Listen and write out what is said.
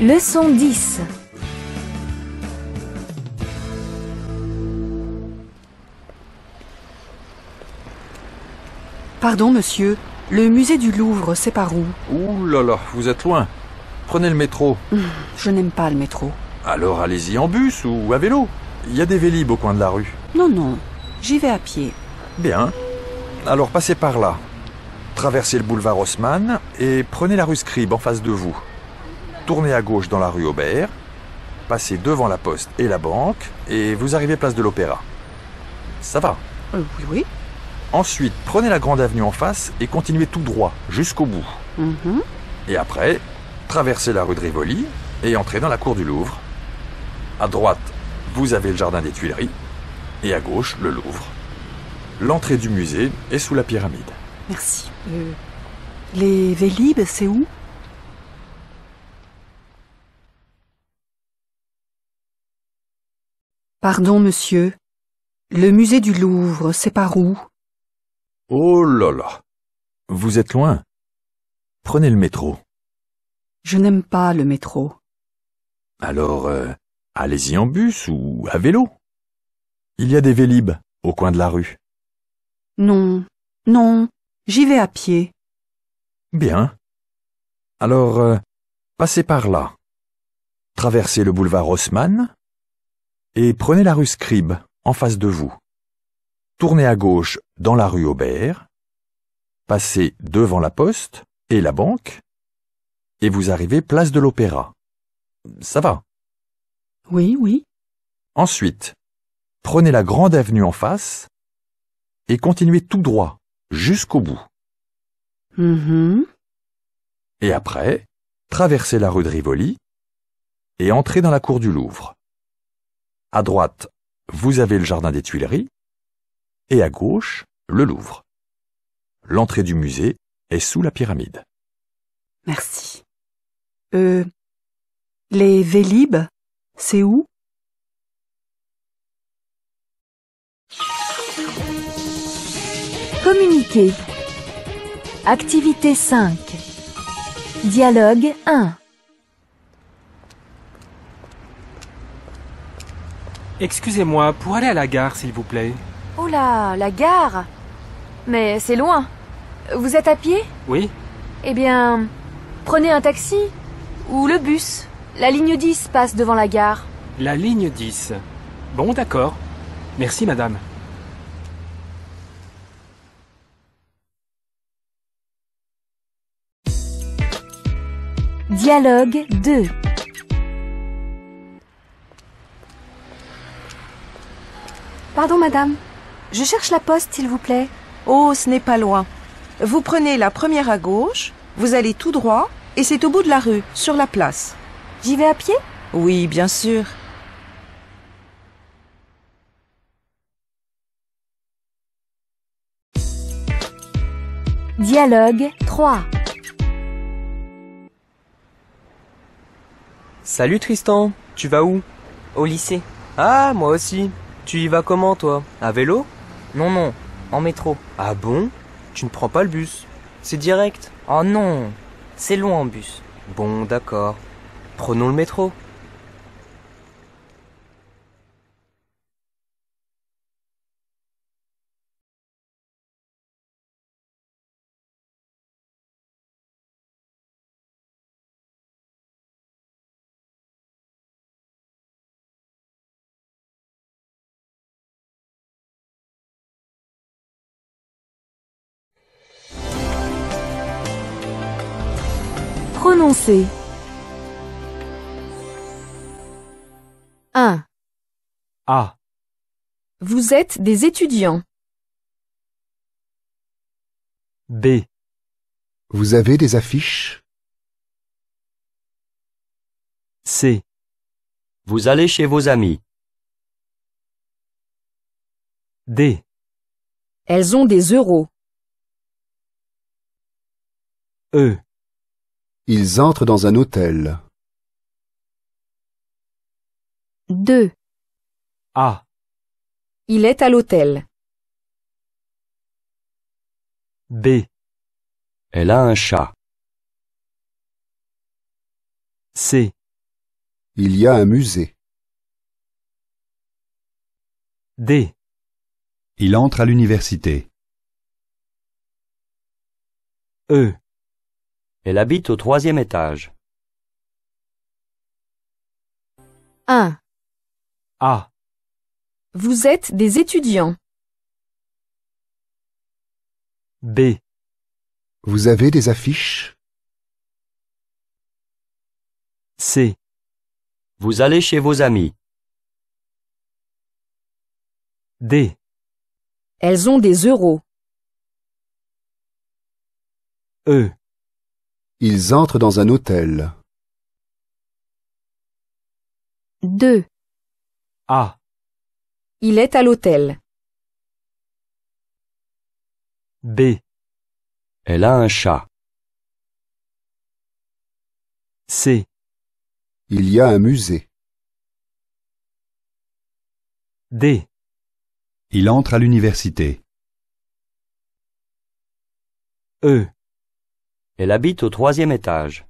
Leçon 10 Pardon, monsieur, le musée du Louvre, c'est par où Ouh là là, vous êtes loin. Prenez le métro. Hmm, je n'aime pas le métro. Alors allez-y en bus ou à vélo. Il y a des vélib au coin de la rue. Non, non, j'y vais à pied. Bien. Alors passez par là. Traversez le boulevard Haussmann et prenez la rue Scribe en face de vous tournez à gauche dans la rue Aubert, passez devant la poste et la banque, et vous arrivez place de l'Opéra. Ça va euh, Oui, oui. Ensuite, prenez la grande avenue en face et continuez tout droit jusqu'au bout. Mhm. Et après, traversez la rue de Rivoli et entrez dans la cour du Louvre. À droite, vous avez le jardin des Tuileries et à gauche, le Louvre. L'entrée du musée est sous la pyramide. Merci. Euh, les Vélib, c'est où Pardon, monsieur. Le musée du Louvre, c'est par où Oh là là. Vous êtes loin. Prenez le métro. Je n'aime pas le métro. Alors, euh, allez-y en bus ou à vélo. Il y a des vélib au coin de la rue. Non, non, j'y vais à pied. Bien. Alors, euh, passez par là. Traversez le boulevard Haussmann, et prenez la rue Scribe, en face de vous. Tournez à gauche dans la rue Aubert, passez devant la poste et la banque, et vous arrivez place de l'Opéra. Ça va Oui, oui. Ensuite, prenez la grande avenue en face et continuez tout droit jusqu'au bout. Mhm. Et après, traversez la rue de Rivoli et entrez dans la cour du Louvre. À droite, vous avez le jardin des Tuileries et à gauche, le Louvre. L'entrée du musée est sous la pyramide. Merci. Euh, les Vélib, c'est où Communiquer. Activité 5. Dialogue 1. Excusez-moi, pour aller à la gare, s'il vous plaît. Oh là, la gare Mais c'est loin. Vous êtes à pied Oui. Eh bien, prenez un taxi ou le bus. La ligne 10 passe devant la gare. La ligne 10. Bon, d'accord. Merci, madame. Dialogue 2 Pardon, madame. Je cherche la poste, s'il vous plaît. Oh, ce n'est pas loin. Vous prenez la première à gauche, vous allez tout droit, et c'est au bout de la rue, sur la place. J'y vais à pied Oui, bien sûr. Dialogue 3 Salut Tristan, tu vas où Au lycée. Ah, moi aussi. Tu y vas comment toi À vélo Non, non, en métro. Ah bon Tu ne prends pas le bus C'est direct Oh non, c'est loin en bus. Bon, d'accord. Prenons le métro. Prononcez. 1. A. Vous êtes des étudiants. B. Vous avez des affiches C. Vous allez chez vos amis. D. Elles ont des euros. E. Ils entrent dans un hôtel. 2. A. Il est à l'hôtel. B. Elle a un chat. C. Il y a un musée. D. Il entre à l'université. E. Elle habite au troisième étage. 1. A. Vous êtes des étudiants. B. Vous avez des affiches C. Vous allez chez vos amis. D. Elles ont des euros. E. Ils entrent dans un hôtel. 2. A. Il est à l'hôtel. B. Elle a un chat. C. Il y a un musée. D. Il entre à l'université. E. Elle habite au troisième étage.